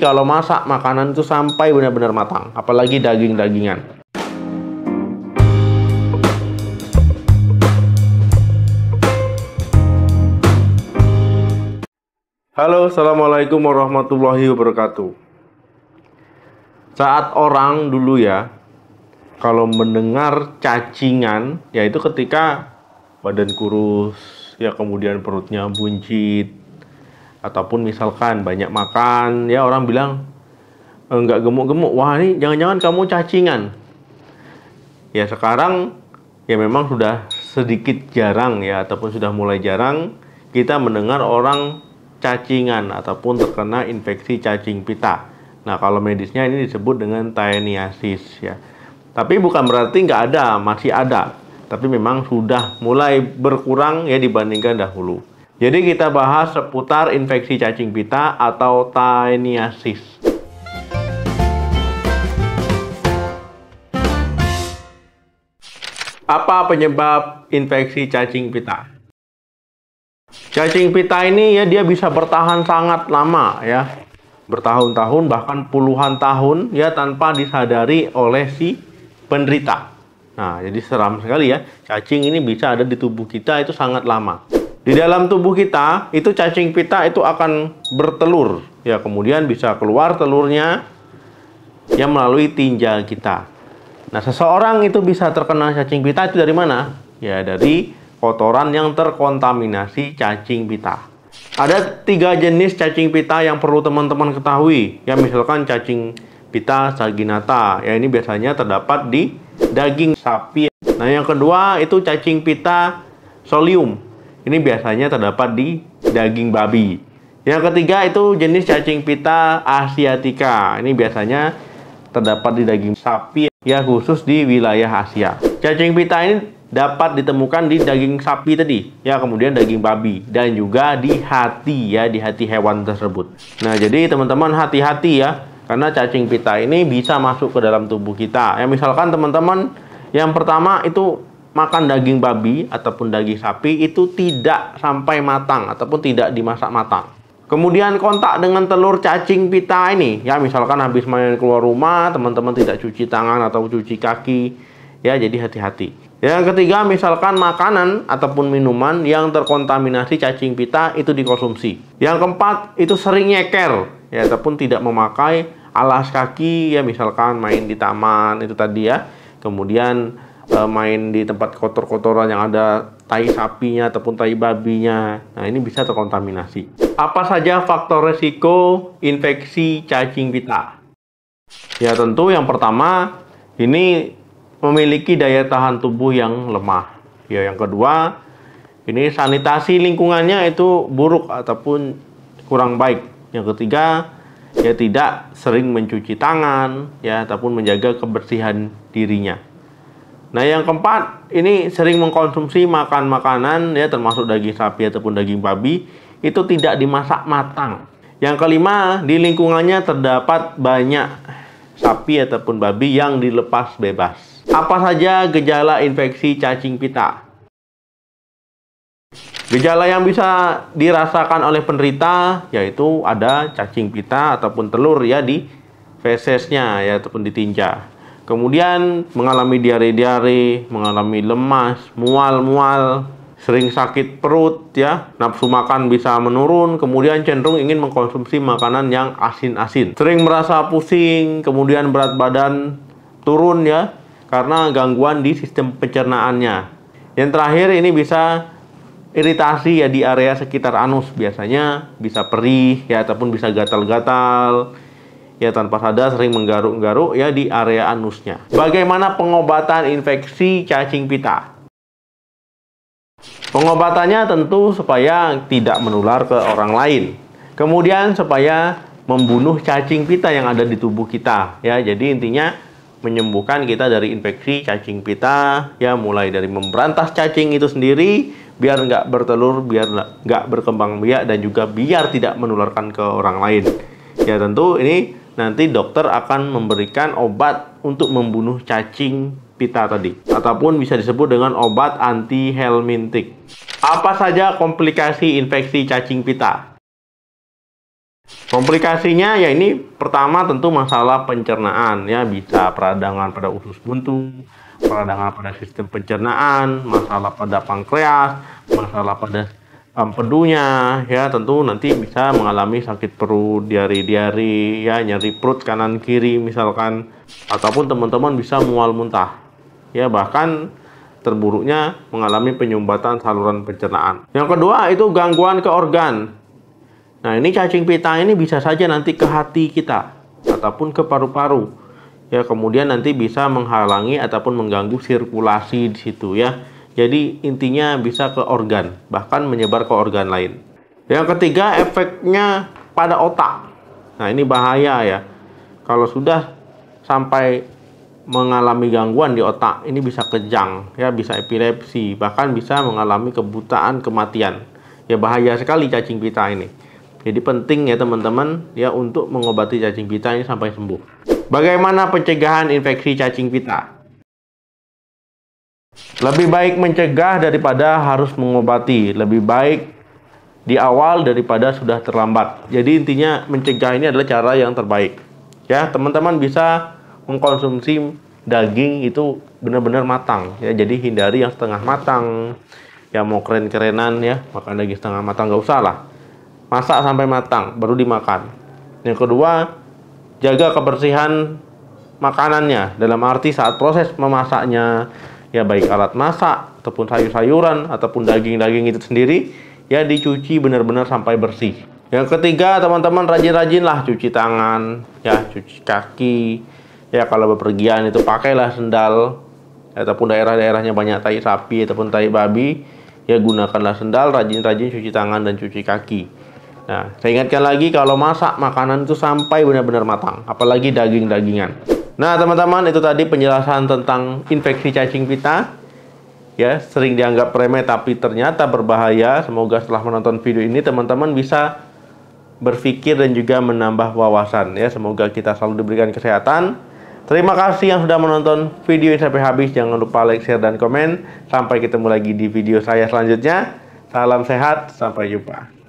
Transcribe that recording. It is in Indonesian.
kalau masak makanan itu sampai benar-benar matang, apalagi daging-dagingan. Halo, assalamualaikum warahmatullahi wabarakatuh. Saat orang dulu ya, kalau mendengar cacingan, yaitu ketika badan kurus, ya kemudian perutnya buncit, ataupun misalkan banyak makan ya orang bilang enggak eh, gemuk-gemuk wah ini jangan-jangan kamu cacingan ya sekarang ya memang sudah sedikit jarang ya ataupun sudah mulai jarang kita mendengar orang cacingan ataupun terkena infeksi cacing pita nah kalau medisnya ini disebut dengan taeniasis ya tapi bukan berarti nggak ada masih ada tapi memang sudah mulai berkurang ya dibandingkan dahulu jadi kita bahas seputar infeksi cacing pita atau taeniasis. Apa penyebab infeksi cacing pita? Cacing pita ini ya dia bisa bertahan sangat lama ya. Bertahun-tahun bahkan puluhan tahun ya tanpa disadari oleh si penderita. Nah, jadi seram sekali ya. Cacing ini bisa ada di tubuh kita itu sangat lama. Di dalam tubuh kita, itu cacing pita itu akan bertelur. Ya, kemudian bisa keluar telurnya yang melalui tinja kita. Nah, seseorang itu bisa terkena cacing pita itu dari mana? Ya, dari kotoran yang terkontaminasi cacing pita. Ada tiga jenis cacing pita yang perlu teman-teman ketahui. Ya, misalkan cacing pita saginata. Ya, ini biasanya terdapat di daging sapi. Nah, yang kedua itu cacing pita solium. Ini biasanya terdapat di daging babi. Yang ketiga itu jenis cacing pita asiatica. Ini biasanya terdapat di daging sapi ya khusus di wilayah Asia. Cacing pita ini dapat ditemukan di daging sapi tadi ya kemudian daging babi dan juga di hati ya di hati hewan tersebut. Nah, jadi teman-teman hati-hati ya karena cacing pita ini bisa masuk ke dalam tubuh kita. Ya misalkan teman-teman yang pertama itu makan daging babi ataupun daging sapi itu tidak sampai matang ataupun tidak dimasak matang. Kemudian kontak dengan telur cacing pita ini, ya misalkan habis main keluar rumah, teman-teman tidak cuci tangan atau cuci kaki, ya jadi hati-hati. Yang ketiga, misalkan makanan ataupun minuman yang terkontaminasi cacing pita itu dikonsumsi. Yang keempat, itu sering nyeker, ya ataupun tidak memakai alas kaki, ya misalkan main di taman itu tadi ya. Kemudian uh, main di tempat kotor-kotoran yang ada tai sapinya ataupun tai babinya. Nah, ini bisa terkontaminasi. Apa saja faktor resiko infeksi cacing pita? Ya, tentu yang pertama ini memiliki daya tahan tubuh yang lemah. Ya, yang kedua ini sanitasi lingkungannya itu buruk ataupun kurang baik. Yang ketiga, ya tidak sering mencuci tangan ya ataupun menjaga kebersihan dirinya. Nah, yang keempat, ini sering mengkonsumsi makan makanan ya termasuk daging sapi ataupun daging babi itu tidak dimasak matang. Yang kelima, di lingkungannya terdapat banyak sapi ataupun babi yang dilepas bebas. Apa saja gejala infeksi cacing pita? Gejala yang bisa dirasakan oleh penderita yaitu ada cacing pita ataupun telur ya di fesesnya ya ataupun di tinja. Kemudian mengalami diare-diare, mengalami lemas, mual-mual, sering sakit perut ya, nafsu makan bisa menurun, kemudian cenderung ingin mengkonsumsi makanan yang asin-asin. Sering merasa pusing, kemudian berat badan turun ya, karena gangguan di sistem pencernaannya. Yang terakhir ini bisa iritasi ya di area sekitar anus biasanya bisa perih ya ataupun bisa gatal-gatal ya tanpa sadar sering menggaruk-garuk ya di area anusnya. Bagaimana pengobatan infeksi cacing pita? Pengobatannya tentu supaya tidak menular ke orang lain. Kemudian supaya membunuh cacing pita yang ada di tubuh kita ya. Jadi intinya menyembuhkan kita dari infeksi cacing pita ya mulai dari memberantas cacing itu sendiri biar nggak bertelur biar nggak berkembang biak dan juga biar tidak menularkan ke orang lain ya tentu ini nanti dokter akan memberikan obat untuk membunuh cacing pita tadi ataupun bisa disebut dengan obat anti helmintik. Apa saja komplikasi infeksi cacing pita? Komplikasinya ya ini pertama tentu masalah pencernaan ya bisa peradangan pada usus buntu, peradangan pada sistem pencernaan, masalah pada pankreas, masalah pada empedunya ya tentu nanti bisa mengalami sakit perut, diari diari ya nyeri perut kanan kiri misalkan ataupun teman-teman bisa mual muntah. Ya bahkan terburuknya mengalami penyumbatan saluran pencernaan. Yang kedua itu gangguan ke organ. Nah, ini cacing pita ini bisa saja nanti ke hati kita ataupun ke paru-paru. Ya, kemudian nanti bisa menghalangi ataupun mengganggu sirkulasi di situ ya. Jadi intinya bisa ke organ, bahkan menyebar ke organ lain. Yang ketiga, efeknya pada otak. Nah, ini bahaya ya. Kalau sudah sampai mengalami gangguan di otak, ini bisa kejang, ya bisa epilepsi, bahkan bisa mengalami kebutaan, kematian. Ya bahaya sekali cacing pita ini. Jadi penting ya teman-teman ya untuk mengobati cacing pita ini sampai sembuh. Bagaimana pencegahan infeksi cacing pita? Lebih baik mencegah daripada harus mengobati. Lebih baik di awal daripada sudah terlambat. Jadi intinya mencegah ini adalah cara yang terbaik. Ya, teman-teman bisa mengkonsumsi daging itu benar-benar matang. Ya, jadi hindari yang setengah matang. Ya mau keren-kerenan ya, makan daging setengah matang nggak usah lah. Masak sampai matang baru dimakan. Yang kedua, jaga kebersihan makanannya dalam arti saat proses memasaknya ya baik alat masak ataupun sayur-sayuran ataupun daging-daging itu sendiri ya dicuci benar-benar sampai bersih. Yang ketiga, teman-teman rajin-rajinlah cuci tangan, ya cuci kaki. Ya kalau bepergian itu pakailah sendal ataupun daerah-daerahnya banyak tai sapi ataupun tai babi, ya gunakanlah sendal, rajin-rajin cuci tangan dan cuci kaki. Nah, saya ingatkan lagi kalau masak makanan itu sampai benar-benar matang, apalagi daging-dagingan. Nah, teman-teman, itu tadi penjelasan tentang infeksi cacing pita. Ya, sering dianggap remeh tapi ternyata berbahaya. Semoga setelah menonton video ini teman-teman bisa berpikir dan juga menambah wawasan ya. Semoga kita selalu diberikan kesehatan. Terima kasih yang sudah menonton video ini sampai habis. Jangan lupa like, share, dan komen. Sampai ketemu lagi di video saya selanjutnya. Salam sehat, sampai jumpa.